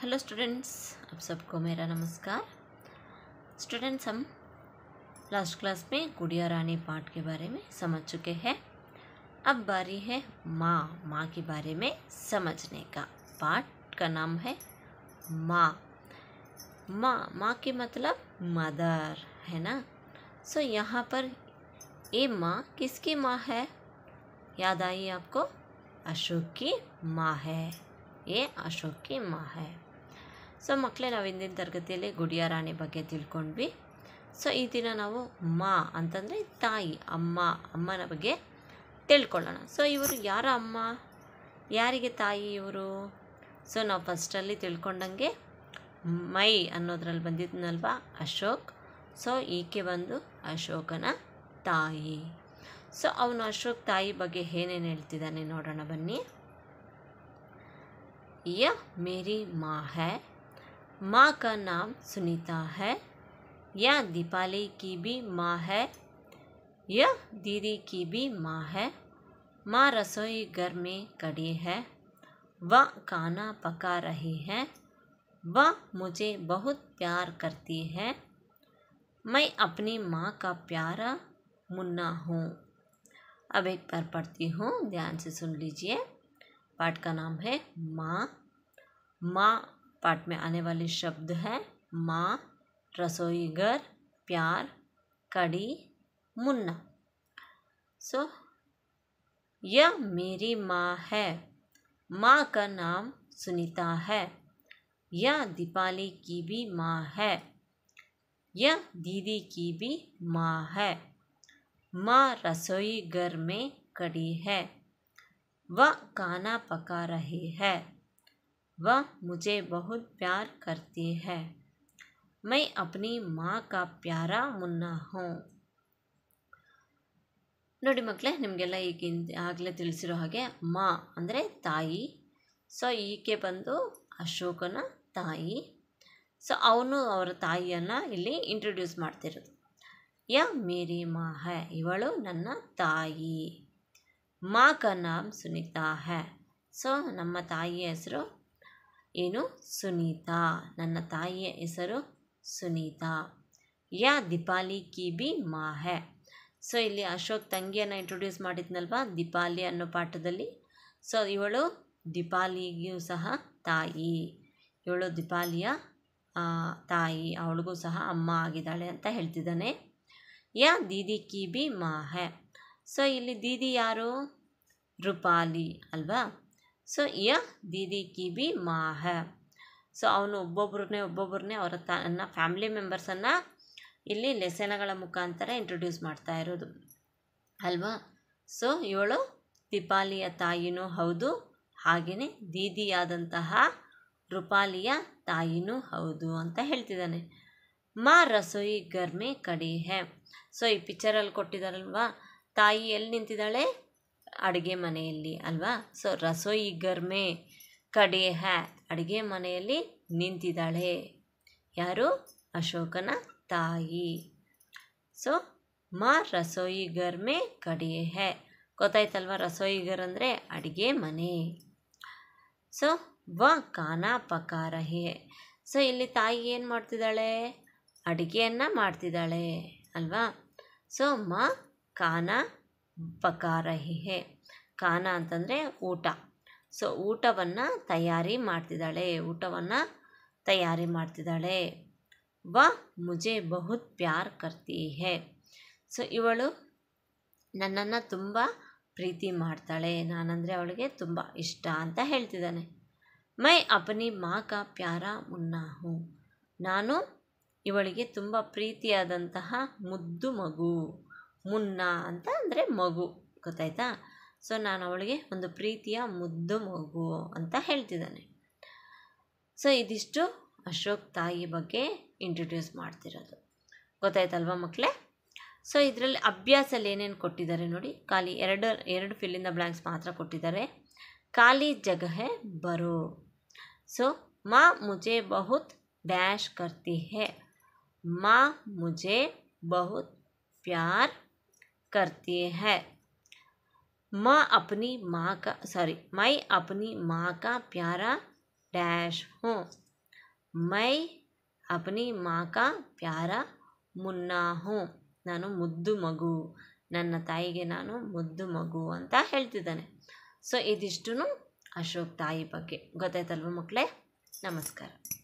hello students आप सबको मेरा नमस्कार स्टूडेंट्स हम लास्ट क्लास में गुड़िया रानी पाठ के बारे में समझ चुके हैं अब बारी है माँ माँ के बारे में समझने का पाठ का नाम है माँ माँ माँ के मतलब मदर है ना सो यहाँ पर ये माँ किसकी माँ है याद आई आपको अशोक की माँ है ये अशोक की माँ है ಸೊ ಮಕ್ಕಳೇ ನಾವು ಹಿಂದಿನ ತರಗತಿಯಲ್ಲಿ ಗುಡಿಯ ರಾಣಿ ಬಗ್ಗೆ ತಿಳ್ಕೊಂಡ್ವಿ ಸೊ ಈ ದಿನ ನಾವು ಮಾ ಅಂತಂದರೆ ತಾಯಿ ಅಮ್ಮ ಅಮ್ಮನ ಬಗ್ಗೆ ತಿಳ್ಕೊಳ್ಳೋಣ ಸೊ ಇವರು ಯಾರ ಅಮ್ಮ ಯಾರಿಗೆ ತಾಯಿ ಇವರು ಸೊ ನಾವು ಫಸ್ಟಲ್ಲಿ ತಿಳ್ಕೊಂಡಂಗೆ ಮೈ ಅನ್ನೋದ್ರಲ್ಲಿ ಬಂದಿದ್ನಲ್ವ ಅಶೋಕ್ ಸೊ ಈಕೆ ಬಂದು ಅಶೋಕನ ತಾಯಿ ಸೊ ಅವನು ಅಶೋಕ್ ತಾಯಿ ಬಗ್ಗೆ ಏನೇನು ಹೇಳ್ತಿದ್ದಾನೆ ನೋಡೋಣ ಬನ್ನಿ ಯ ಮೇರಿ ಮಾ ಹೇ माँ का नाम सुनीता है यह दीपाली की भी माँ है यह दीदी की भी माँ है माँ रसोई घर में कड़ी है वह खाना पका रही है वह मुझे बहुत प्यार करती है मैं अपनी माँ का प्यारा मुन्ना हूँ अब एक बार पढ़ती हूँ ध्यान से सुन लीजिए पाठ का नाम है माँ माँ पाठ में आने वाले शब्द हैं माँ रसोई घर प्यार कड़ी मुन्ना सो so, यह मेरी माँ है माँ का नाम सुनीता है यह दीपाली की भी माँ है यह दीदी की भी माँ है माँ रसोई घर में कड़ी है वह खाना पका रही है वह मुझे बहुत प्यार करती है मैं अपनी माँ का प्यारा ಮುನ್ನ हूँ ನೋಡಿ ಮಕ್ಕಳೇ ನಿಮಗೆಲ್ಲ ಈಗಿಂದ ಆಗಲೇ ತಿಳಿಸಿರೋ ಹಾಗೆ ಮಾ ಅಂದರೆ ತಾಯಿ ಸೊ ಈಕೆ ಬಂದು ಅಶೋಕನ ತಾಯಿ ಸೊ ಅವನು ಅವರ ತಾಯಿಯನ್ನು ಇಲ್ಲಿ ಇಂಟ್ರೊಡ್ಯೂಸ್ ಮಾಡ್ತಿರೋದು ಯ ಮೇರಿ ಮಾ ಹೈ ಇವಳು ನನ್ನ ತಾಯಿ ಮಾ ಕ ನಾಮ್ ಸುನೀತಾ ಹೈ ಸೊ ನಮ್ಮ ತಾಯಿಯ ಹೆಸರು ಏನು ಸುನೀತಾ ನನ್ನ ತಾಯಿಯ ಹೆಸರು ಸುನೀತಾ ಯಾ ದೀಪಾಲಿ ಕಿ ಬಿ ಮಾ ಹೆ ಸೊ ಇಲ್ಲಿ ಅಶೋಕ್ ತಂಗಿಯನ್ನು ಇಂಟ್ರೊಡ್ಯೂಸ್ ಮಾಡಿದ್ನಲ್ವಾ ದೀಪಾಲಿ ಅನ್ನೋ ಪಾಠದಲ್ಲಿ ಸೊ ಇವಳು ದೀಪಾಲಿಗೂ ಸಹ ತಾಯಿ ಇವಳು ದೀಪಾಲಿಯ ತಾಯಿ ಅವಳಿಗೂ ಸಹ ಅಮ್ಮ ಆಗಿದ್ದಾಳೆ ಅಂತ ಹೇಳ್ತಿದ್ದಾನೆ ಯಾ ದೀದಿ ಕಿ ಬಿ ಮಾ ಹೆ ಸೊ ಇಲ್ಲಿ ದೀದಿ ಯಾರು ರೂಪಾಲಿ ಅಲ್ವಾ ಸೊ ಯ ದೀದಿ ಕಿ ಬಿ ಮಾಹ ಸೊ ಅವನು ಒಬ್ಬೊಬ್ರನ್ನೇ ಒಬ್ಬೊಬ್ರನ್ನೇ ಅವರ ತನ್ನ ಫ್ಯಾಮಿಲಿ ಮೆಂಬರ್ಸನ್ನು ಇಲ್ಲಿ ಲೆಸನಗಳ ಮುಖಾಂತರ ಇಂಟ್ರೊಡ್ಯೂಸ್ ಮಾಡ್ತಾ ಇರೋದು ಅಲ್ವಾ ಸೊ ಇವಳು ದೀಪಾಲಿಯ ತಾಯಿನೂ ಹೌದು ಹಾಗೆಯೇ ದೀದಿಯಾದಂತಹ ರೂಪಾಲಿಯ ತಾಯಿನೂ ಹೌದು ಅಂತ ಹೇಳ್ತಿದ್ದಾನೆ ಮಾ ರಸೋಯಿ ಗರ್ಮೆ ಕಡಿ ಹೇ ಸೊ ಈ ಪಿಕ್ಚರಲ್ಲಿ ಕೊಟ್ಟಿದ್ದಾರಲ್ವಾ ತಾಯಿ ಎಲ್ಲಿ ನಿಂತಿದ್ದಾಳೆ ಅಡುಗೆ ಮನೆಯಲ್ಲಿ ಅಲ್ವಾ ಸೊ ರಸೋಯಿ ಗರ್ಮೆ ಕಡೆ ಹ್ಯಾ ಅಡುಗೆ ಮನೆಯಲ್ಲಿ ನಿಂತಿದ್ದಾಳೆ ಯಾರು ಅಶೋಕನ ತಾಯಿ ಸೊ ಮಾ ರಸೋಯಿ ಗರ್ಮೆ ಕಡೆ ಹ್ಯಾ ಗೊತ್ತಾಯ್ತಲ್ವ ರಸೋಯಿಗರ್ ಅಂದರೆ ಅಡುಗೆ ಮನೆ ಸೊ ವ ಖಾನಾ ಪಕಾರ ಹೇ ಸೊ ಇಲ್ಲಿ ತಾಯಿ ಏನು ಮಾಡ್ತಿದ್ದಾಳೆ ಅಡುಗೆಯನ್ನು ಮಾಡ್ತಿದ್ದಾಳೆ ಅಲ್ವಾ ಸೊ ಮ ಖಾನಾ ಪಕಾರ ಹೇ ಖಾನ ಅಂತಂದರೆ ಊಟ ಸೊ ಊಟವನ್ನು ತಯಾರಿ ಮಾಡ್ತಿದ್ದಾಳೆ ಊಟವನ್ನು ತಯಾರಿ ಮಾಡ್ತಿದ್ದಾಳೆ ವ ಮುಜೆ ಬಹುತ್ ಪ್ಯಾರ್ ಕರ್ತಿ ಹೇ ಸೊ ಇವಳು ನನ್ನನ್ನು ತುಂಬ ಪ್ರೀತಿ ಮಾಡ್ತಾಳೆ ನಾನಂದರೆ ಅವಳಿಗೆ ತುಂಬ ಇಷ್ಟ ಅಂತ ಹೇಳ್ತಿದ್ದಾನೆ ಮೈ ಅಪನಿ ಮಾಕ ಕಾ ಪ್ಯಾರ ಮುನ್ನಾಹು ನಾನು ಇವಳಿಗೆ ತುಂಬ ಪ್ರೀತಿಯಾದಂತಹ ಮುದ್ದು ಮಗು ಮುನ್ನ ಅಂತ ಅಂದರೆ ಮಗು ಗೊತ್ತಾಯ್ತಾ ಸೊ ನಾನು ಅವಳಿಗೆ ಒಂದು ಪ್ರೀತಿಯ ಮುದ್ದು ಮಗು ಅಂತ ಹೇಳ್ತಿದ್ದಾನೆ ಸೊ ಇದಿಷ್ಟು ಅಶೋಕ್ ತಾಯಿ ಬಗ್ಗೆ ಇಂಟ್ರೊಡ್ಯೂಸ್ ಮಾಡ್ತಿರೋದು ಗೊತ್ತಾಯ್ತಲ್ವ ಮಕ್ಕಳೇ ಸೊ ಇದರಲ್ಲಿ ಅಭ್ಯಾಸಲ್ಲಿ ಏನೇನು ಕೊಟ್ಟಿದ್ದಾರೆ ನೋಡಿ ಖಾಲಿ ಎರಡು ಎರಡು ಫಿಲ್ಲಿಂದ ಬ್ಲ್ಯಾಂಕ್ಸ್ ಮಾತ್ರ ಕೊಟ್ಟಿದ್ದಾರೆ ಖಾಲಿ ಜಗಹೆ ಬರೋ ಸೊ ಮಾ ಮುಜೆ ಬಹುತ್ ಡ್ಯಾಶ್ ಕರ್ತಿ ಹೇ ಮಾ ಮುಜೆ ಬಹುತ್ ಪ್ಯಾರ್ करती है मैं अपनी माँ का सॉरी मैं अपनी माँ का प्यारा डैश हूँ मैं अपनी माँ का प्यारा ಮುನ್ನ ಹ್ಞೂ ನಾನು ಮುದ್ದು ಮಗು ನನ್ನ ತಾಯಿಗೆ ನಾನು ಮುದ್ದು ಮಗು ಅಂತ ಹೇಳ್ತಿದ್ದಾನೆ ಸೊ ಇದಿಷ್ಟು ಅಶೋಕ್ ತಾಯಿ ಬಗ್ಗೆ ಗೊತ್ತಾಯ್ತಲ್ವ ಮಕ್ಕಳೇ ನಮಸ್ಕಾರ